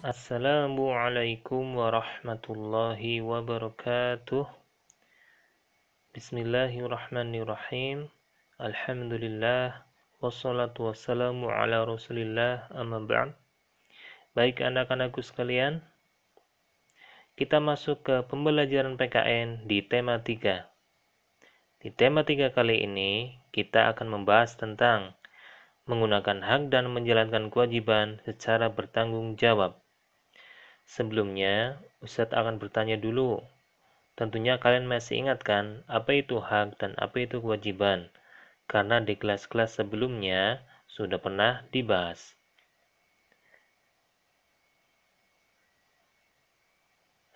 Assalamualaikum warahmatullahi wabarakatuh. Bismillahirrahmanirrahim. Alhamdulillah wassalatu wassalamu ala Rasulillah amma ba'd. Baik anak-anakku sekalian, kita masuk ke pembelajaran PKN di tema 3. Di tema 3 kali ini, kita akan membahas tentang menggunakan hak dan menjalankan kewajiban secara bertanggung jawab. Sebelumnya, Ustadz akan bertanya dulu. Tentunya kalian masih ingat kan apa itu hak dan apa itu kewajiban? Karena di kelas-kelas sebelumnya sudah pernah dibahas.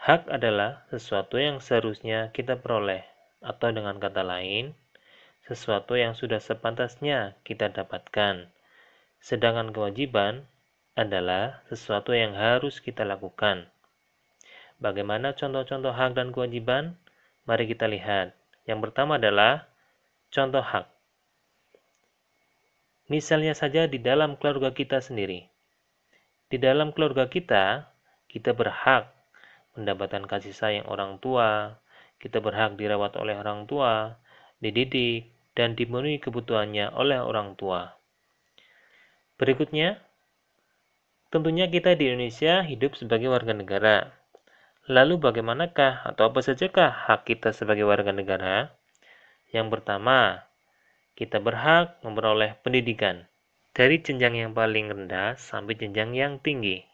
Hak adalah sesuatu yang seharusnya kita peroleh, atau dengan kata lain, sesuatu yang sudah sepantasnya kita dapatkan. Sedangkan kewajiban adalah sesuatu yang harus kita lakukan. Bagaimana contoh-contoh hak dan kewajiban? Mari kita lihat. Yang pertama adalah contoh hak. Misalnya saja di dalam keluarga kita sendiri. Di dalam keluarga kita, kita berhak mendapatkan kasih sayang orang tua, kita berhak dirawat oleh orang tua, dididik, dan dimenuhi kebutuhannya oleh orang tua. Berikutnya, Tentunya kita di Indonesia hidup sebagai warga negara. Lalu bagaimanakah atau apa sajakah hak kita sebagai warga negara? Yang pertama, kita berhak memperoleh pendidikan dari jenjang yang paling rendah sampai jenjang yang tinggi.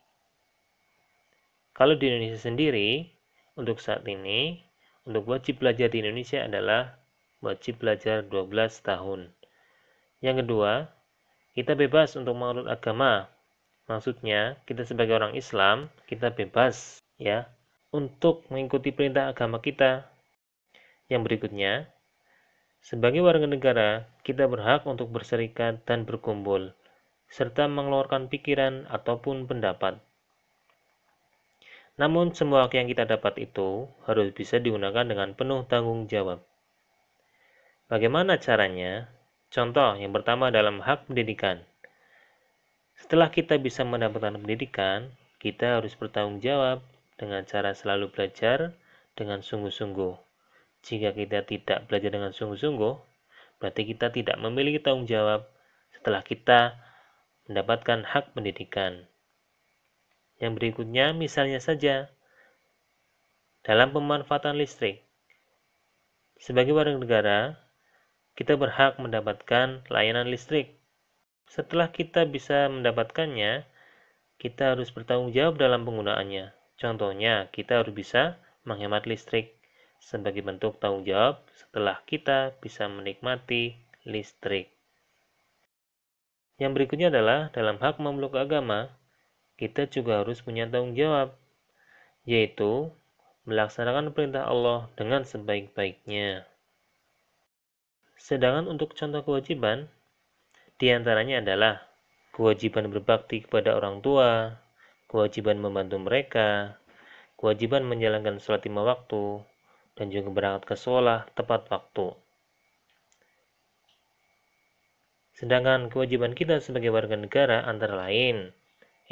Kalau di Indonesia sendiri, untuk saat ini, untuk wajib belajar di Indonesia adalah wajib belajar 12 tahun. Yang kedua, kita bebas untuk menurut agama Maksudnya, kita sebagai orang Islam, kita bebas ya untuk mengikuti perintah agama kita. Yang berikutnya, sebagai warga negara, kita berhak untuk berserikat dan berkumpul, serta mengeluarkan pikiran ataupun pendapat. Namun, semua hak yang kita dapat itu harus bisa digunakan dengan penuh tanggung jawab. Bagaimana caranya? Contoh yang pertama dalam hak pendidikan. Setelah kita bisa mendapatkan pendidikan, kita harus bertanggung jawab dengan cara selalu belajar dengan sungguh-sungguh. Jika kita tidak belajar dengan sungguh-sungguh, berarti kita tidak memiliki tanggung jawab setelah kita mendapatkan hak pendidikan. Yang berikutnya, misalnya saja, dalam pemanfaatan listrik, sebagai warga negara, kita berhak mendapatkan layanan listrik setelah kita bisa mendapatkannya, kita harus bertanggung jawab dalam penggunaannya. Contohnya, kita harus bisa menghemat listrik sebagai bentuk tanggung jawab setelah kita bisa menikmati listrik. Yang berikutnya adalah dalam hak memeluk agama, kita juga harus punya tanggung jawab, yaitu melaksanakan perintah Allah dengan sebaik-baiknya. Sedangkan untuk contoh kewajiban, di antaranya adalah kewajiban berbakti kepada orang tua, kewajiban membantu mereka, kewajiban menjalankan sholat lima waktu, dan juga berangkat ke sekolah tepat waktu. Sedangkan kewajiban kita sebagai warga negara antara lain,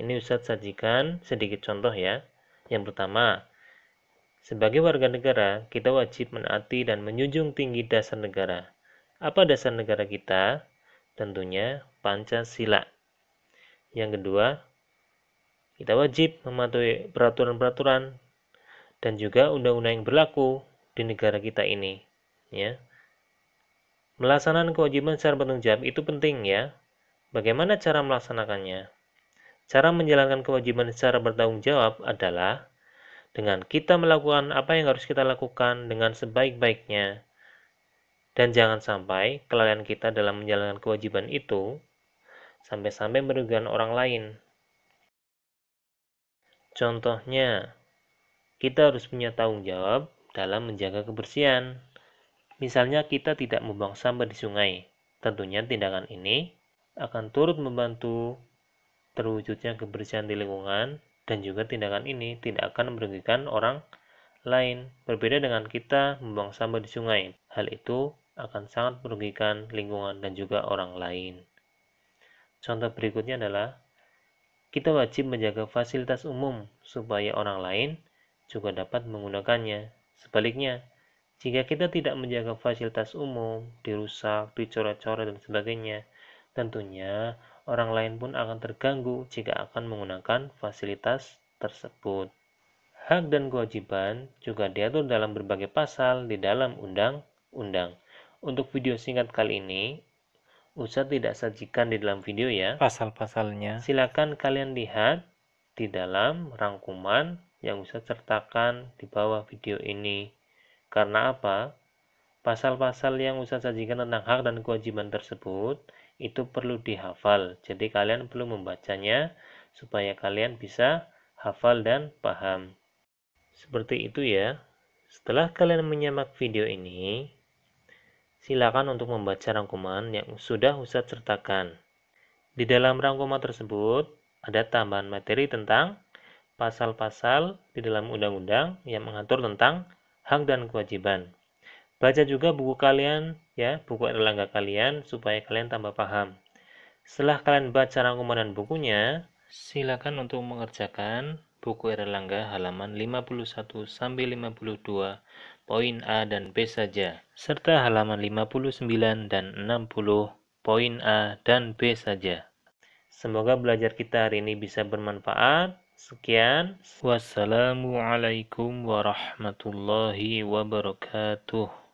ini Ustadz sajikan sedikit contoh ya. Yang pertama, sebagai warga negara, kita wajib menaati dan menjunjung tinggi dasar negara. Apa dasar negara kita? tentunya Pancasila. Yang kedua, kita wajib mematuhi peraturan-peraturan dan juga undang-undang yang berlaku di negara kita ini, ya. Melaksanakan kewajiban secara bertanggung jawab itu penting ya. Bagaimana cara melaksanakannya? Cara menjalankan kewajiban secara bertanggung jawab adalah dengan kita melakukan apa yang harus kita lakukan dengan sebaik-baiknya dan jangan sampai kelalaian kita dalam menjalankan kewajiban itu sampai-sampai merugikan orang lain. Contohnya, kita harus punya tanggung jawab dalam menjaga kebersihan. Misalnya kita tidak membuang sampah di sungai. Tentunya tindakan ini akan turut membantu terwujudnya kebersihan di lingkungan dan juga tindakan ini tidak akan merugikan orang lain. Berbeda dengan kita membuang sampah di sungai. Hal itu akan sangat merugikan lingkungan dan juga orang lain. Contoh berikutnya adalah kita wajib menjaga fasilitas umum supaya orang lain juga dapat menggunakannya. Sebaliknya, jika kita tidak menjaga fasilitas umum, dirusak, dicoret-coret, dan sebagainya, tentunya orang lain pun akan terganggu jika akan menggunakan fasilitas tersebut. Hak dan kewajiban juga diatur dalam berbagai pasal di dalam undang-undang. Untuk video singkat kali ini, Ustadz tidak sajikan di dalam video ya. Pasal-pasalnya. Silakan kalian lihat di dalam rangkuman yang Ustadz sertakan di bawah video ini. Karena apa? Pasal-pasal yang Ustadz sajikan tentang hak dan kewajiban tersebut itu perlu dihafal. Jadi kalian perlu membacanya supaya kalian bisa hafal dan paham. Seperti itu ya. Setelah kalian menyimak video ini, silakan untuk membaca rangkuman yang sudah Ustadz sertakan. Di dalam rangkuman tersebut, ada tambahan materi tentang pasal-pasal di dalam undang-undang yang mengatur tentang hak dan kewajiban. Baca juga buku kalian, ya, buku erlangga kalian, supaya kalian tambah paham. Setelah kalian baca rangkuman dan bukunya, silakan untuk mengerjakan buku erlangga halaman 51 sampai 52 poin A dan B saja, serta halaman 59 dan 60, poin A dan B saja. Semoga belajar kita hari ini bisa bermanfaat. Sekian, wassalamualaikum warahmatullahi wabarakatuh.